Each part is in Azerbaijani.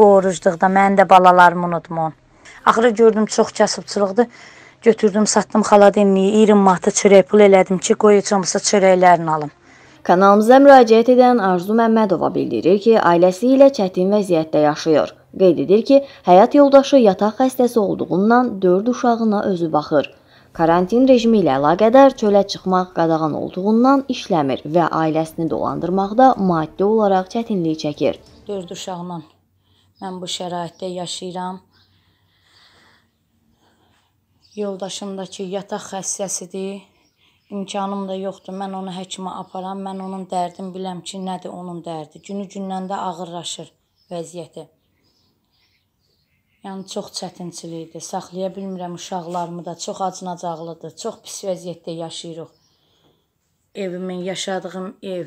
bu orucluqda mən də balalarımı unutmam. Axırı gördüm çox kasıbçılıqdır. Götürdüm, satdım xala dinliyi, 20 manatı çörək pul elədim ki, qoy heç olmasa çörəklərini alım. Kanalımıza müraciət edən Arzu Məmmədova bildirir ki, ailəsi ilə çətin vəziyyətdə yaşayır. Qeyd edir ki, həyat yoldaşı yataq xəstəsi olduğundan 4 uşağına özü baxır. Karantin rejimi ilə əlaqədar çölə çıxmaq qadağan olduğundan işləmir və ailəsini dolandırmaqda maddi olaraq çətinlik çəkir. 4 uşaqla Mən bu şəraitdə yaşayıram. Yoldaşımdakı yataq xəstəsidir. İmkanım da yoxdur. Mən onu həkimə aparam. Mən onun dərdini biləm ki, nədir onun dərdi. Günü-gündən də ağırlaşır vəziyyəti. Yəni çox çətinçilikdir. Saxlaya bilmirəm uşaqlarımı da. Çox acınacaqlıdır. Çox pis vəziyyətdə yaşayırıq. Evimin, yaşadığım ev,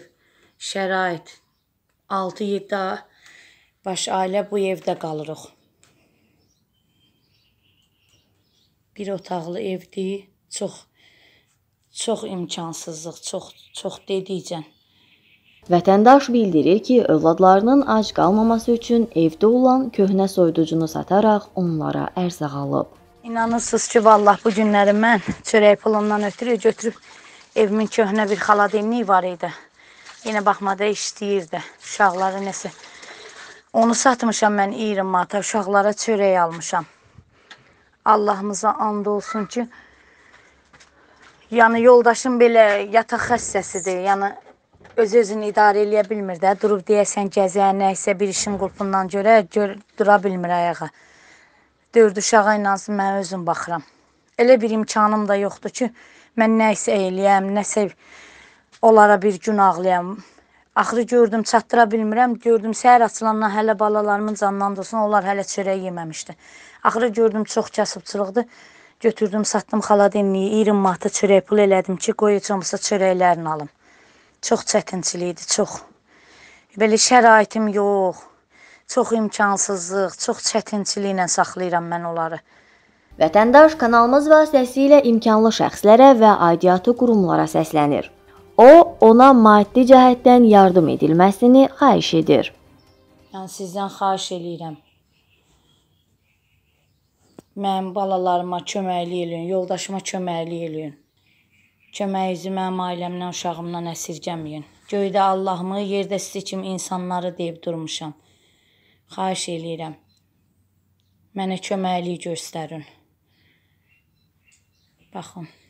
şərait 6-7 baş ailə bu evdə qalırıq. Bir otaqlı evdir. Çox çox imkansızlıq, çox çox dedikcən. Vətəndaş bildirir ki, övladlarının ac qalmaması üçün evdə olan köhnə soyuducunu sataraq onlara ərzaq alıb. İnanırsınız ki, vallah bu günləri mən çörək pulundan ötürü götürüb evimin köhnə bir xala demliyi var idi. Yenə baxmada işləyirdi. Uşaqları nəsə Onu satmışam mən 20 manata, uşaqlara çörək almışam. Allahımıza and olsun ki, yəni yoldaşım belə yataq xəstəsidir. Yəni öz-özünü idarə eləyə bilmir də. Durub deyəsən gəzə, nə isə bir işin qulpundan görə gör, dura bilmir ayağa. Dörd uşağa ilə mən özüm baxıram. Elə bir imkanım da yoxdur ki, mən nə isə eləyəm, nəsə onlara bir gün ağlayam. Axırı gördüm, çatdıra bilmirəm. Gördüm səhər açılandan hələ balalarımın canlandırsın, onlar hələ çörək yeməmişdi. Axırı gördüm çox kasıbçılıqdır. Götürdüm, satdım xala demliyi, 20 manata çörək pul elədim ki, qoy heç olmasa çörəklərini alım. Çox çətinçilik idi, çox. Belə şəraitim yox. Çox imkansızlıq, çox çətinçiliklə saxlayıram mən onları. Vətəndaş kanalımız vasitəsilə imkanlı şəxslərə və aidiyyatı qurumlara səslənir. O ona maddi cəhətdən yardım edilməsini xahiş edir. Yəni sizdən xahiş eləyirəm. Mənim balalarıma köməklik eləyin, yoldaşıma köməklik eləyin. Köməyinizi mənim ailəmdən, uşağımdan əsirgəməyin. Göydə Allahımı, yerdə sizi kimi insanları deyib durmuşam. Xahiş eləyirəm. Mənə köməklik göstərin. Baxın.